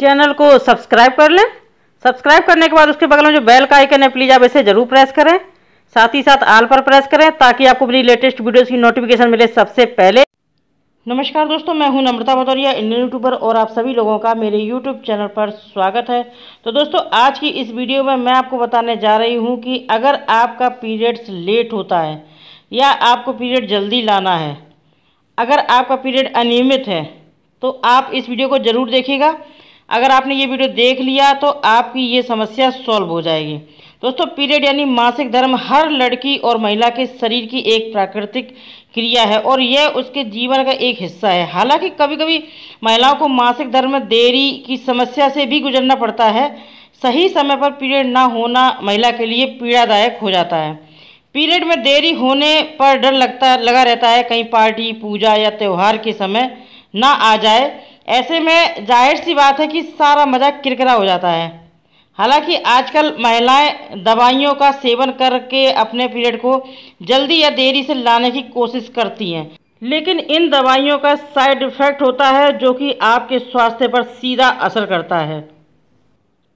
channel को subscribe कर लें सब्सक्राइब करने के बाद उसके बगल में जो बेल का आइकन है प्लीज़ आप इसे ज़रूर प्रेस करें साथ ही साथ आल पर प्रेस करें ताकि आपको मेरी लेटेस्ट वीडियोज़ की नोटिफिकेशन मिले सबसे पहले नमस्कार दोस्तों मैं हूं नम्रता भदौरिया इंडियन यूट्यूबर और आप सभी लोगों का मेरे यूट्यूब चैनल पर स्वागत है तो दोस्तों आज की इस वीडियो में मैं आपको बताने जा रही हूँ कि अगर आपका पीरियड्स लेट होता है या आपको पीरियड जल्दी लाना है अगर आपका पीरियड अनियमित है तो आप इस वीडियो को ज़रूर देखिएगा अगर आपने ये वीडियो देख लिया तो आपकी ये समस्या सॉल्व हो जाएगी दोस्तों पीरियड यानी मासिक धर्म हर लड़की और महिला के शरीर की एक प्राकृतिक क्रिया है और यह उसके जीवन का एक हिस्सा है हालांकि कभी कभी महिलाओं को मासिक धर्म में देरी की समस्या से भी गुजरना पड़ता है सही समय पर पीरियड ना होना महिला के लिए पीड़ादायक हो जाता है पीरियड में देरी होने पर डर लगता लगा रहता है कहीं पार्टी पूजा या त्यौहार के समय ना आ जाए ऐसे में जाहिर सी बात है कि सारा मज़ा किरकिरा हो जाता है हालांकि आजकल महिलाएं दवाइयों का सेवन करके अपने पीरियड को जल्दी या देरी से लाने की कोशिश करती हैं लेकिन इन दवाइयों का साइड इफ़ेक्ट होता है जो कि आपके स्वास्थ्य पर सीधा असर करता है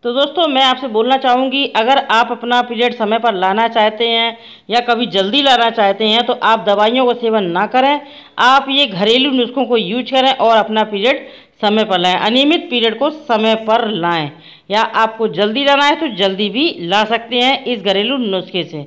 तो दोस्तों मैं आपसे बोलना चाहूँगी अगर आप अपना पीरियड समय पर लाना चाहते हैं या कभी जल्दी लाना चाहते हैं तो आप दवाइयों का सेवन ना करें आप ये घरेलू नुस्खों को यूज करें और अपना पीरियड समय पर लाएं अनियमित पीरियड को समय पर लाएं या आपको जल्दी लाना है तो जल्दी भी ला सकते हैं इस घरेलू नुस्खे से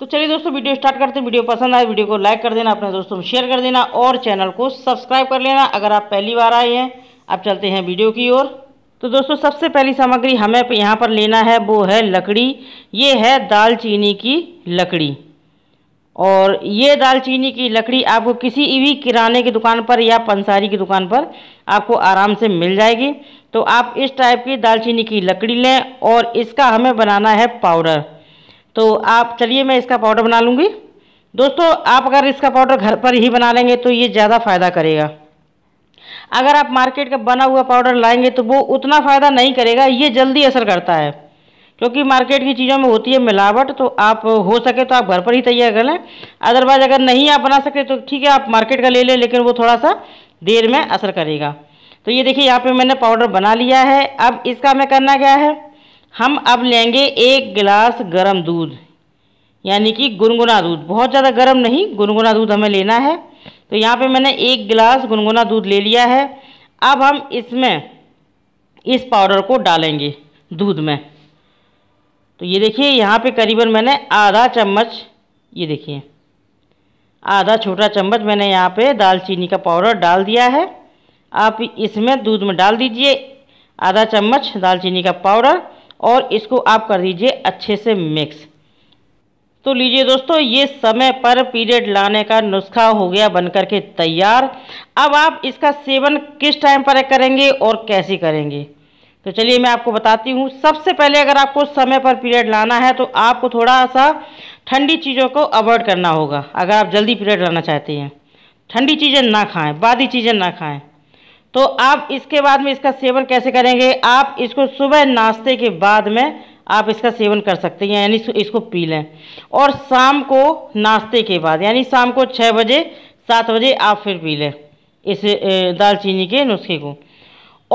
तो चलिए दोस्तों वीडियो स्टार्ट करते हैं वीडियो पसंद आए वीडियो को लाइक कर देना अपने दोस्तों में शेयर कर देना और चैनल को सब्सक्राइब कर लेना अगर आप पहली बार आए हैं आप चलते हैं वीडियो की ओर तो दोस्तों सबसे पहली सामग्री हमें यहाँ पर लेना है वो है लकड़ी ये है दालचीनी की लकड़ी और ये दालचीनी की लकड़ी आपको किसी भी किराने की दुकान पर या पंसारी की दुकान पर आपको आराम से मिल जाएगी तो आप इस टाइप की दालचीनी की लकड़ी लें और इसका हमें बनाना है पाउडर तो आप चलिए मैं इसका पाउडर बना लूँगी दोस्तों आप अगर इसका पाउडर घर पर ही बना लेंगे तो ये ज़्यादा फ़ायदा करेगा अगर आप मार्केट का बना हुआ पाउडर लाएंगे तो वो उतना फ़ायदा नहीं करेगा ये जल्दी असर करता है क्योंकि मार्केट की चीज़ों में होती है मिलावट तो आप हो सके तो आप घर पर ही तैयार कर लें अदरवाइज़ अगर नहीं आप बना सकते तो ठीक है आप मार्केट का ले लें लेकिन वो थोड़ा सा देर में असर करेगा तो ये देखिए यहाँ पे मैंने पाउडर बना लिया है अब इसका मैं करना क्या है हम अब लेंगे एक गिलास गर्म दूध यानी कि गुनगुना दूध बहुत ज़्यादा गर्म नहीं गुनगुना दूध हमें लेना है तो यहाँ पे मैंने एक गिलास गुनगुना दूध ले लिया है अब हम इसमें इस पाउडर को डालेंगे दूध में तो ये देखिए यहाँ पे करीबन मैंने आधा चम्मच ये देखिए आधा छोटा चम्मच मैंने यहाँ पे दालचीनी का पाउडर डाल दिया है आप इसमें दूध में डाल दीजिए आधा चम्मच दालचीनी का पाउडर और इसको आप कर दीजिए अच्छे से मिक्स तो लीजिए दोस्तों ये समय पर पीरियड लाने का नुस्खा हो गया बनकर के तैयार अब आप इसका सेवन किस टाइम पर करेंगे और कैसे करेंगे तो चलिए मैं आपको बताती हूँ सबसे पहले अगर आपको समय पर पीरियड लाना है तो आपको थोड़ा सा ठंडी चीज़ों को अवॉइड करना होगा अगर आप जल्दी पीरियड लाना चाहते हैं ठंडी चीज़ें ना खाएं बादी चीज़ें ना खाएं तो आप इसके बाद में इसका सेवन कैसे करेंगे आप इसको सुबह नाश्ते के बाद में आप इसका सेवन कर सकते हैं यानी इसको पी लें और शाम को नाश्ते के बाद यानी शाम को छः बजे सात बजे आप फिर पी लें इस दालचीनी के नुस्खे को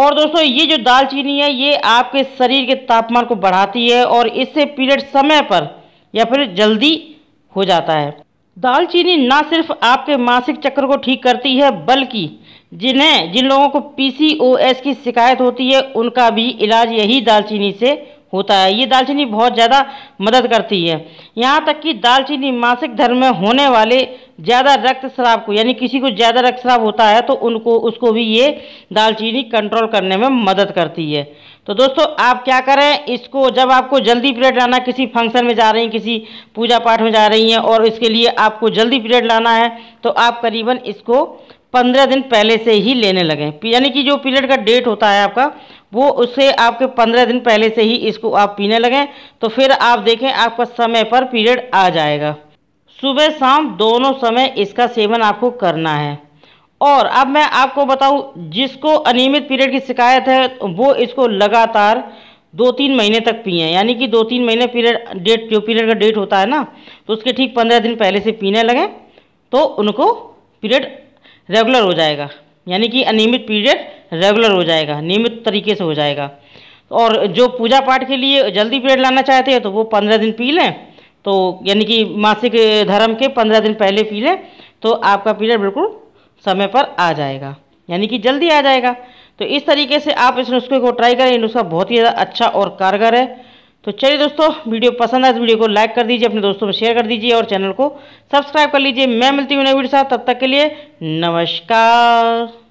और दोस्तों ये जो दालचीनी है ये आपके शरीर के तापमान को बढ़ाती है और इससे पीरियड समय पर या फिर जल्दी हो जाता है दालचीनी ना सिर्फ आपके मासिक चक्र को ठीक करती है बल्कि जिन्हें जिन लोगों को पीसीओएस की शिकायत होती है उनका भी इलाज यही दालचीनी से होता है ये दालचीनी बहुत ज़्यादा मदद करती है यहाँ तक कि दालचीनी मासिक धर्म में होने वाले ज़्यादा रक्तस्राव को यानी किसी को ज़्यादा रक्तस्राव होता है तो उनको उसको भी ये दालचीनी कंट्रोल करने में मदद करती है तो दोस्तों आप क्या करें इसको जब आपको जल्दी पीरियड लाना किसी फंक्शन में जा रही हैं किसी पूजा पाठ में जा रही हैं और इसके लिए आपको जल्दी पीरियड लाना है तो आप करीबन इसको पंद्रह दिन पहले से ही लेने लगें यानी कि जो पीरियड का डेट होता है आपका वो उससे आपके पंद्रह दिन पहले से ही इसको आप पीने लगें तो फिर आप देखें आपका समय पर पीरियड आ जाएगा सुबह शाम दोनों समय इसका सेवन आपको करना है और अब मैं आपको बताऊं जिसको अनियमित पीरियड की शिकायत है वो इसको लगातार दो तीन महीने तक पिए यानी कि दो तीन महीने पीरियड डेट जो पीरियड का डेट होता है ना तो उसके ठीक पंद्रह दिन पहले से पीने लगें तो उनको पीरियड रेगुलर हो जाएगा यानी कि अनियमित पीरियड रेगुलर हो जाएगा नियमित तरीके से हो जाएगा और जो पूजा पाठ के लिए जल्दी पीरियड लाना चाहते हैं तो वो पंद्रह दिन पी लें तो यानी कि मासिक धर्म के पंद्रह दिन पहले पी लें तो आपका पीरियड बिल्कुल समय पर आ जाएगा यानी कि जल्दी आ जाएगा तो इस तरीके से आप इस नुस्खे को ट्राई करें ये नुस्खा बहुत ही ज़्यादा अच्छा और कारगर है तो चलिए दोस्तों वीडियो पसंद आए तो वीडियो को लाइक कर दीजिए अपने दोस्तों में शेयर कर दीजिए और चैनल को सब्सक्राइब कर लीजिए मैं मिलती हूँ नई वीडियो साथ तब तक के लिए नमस्कार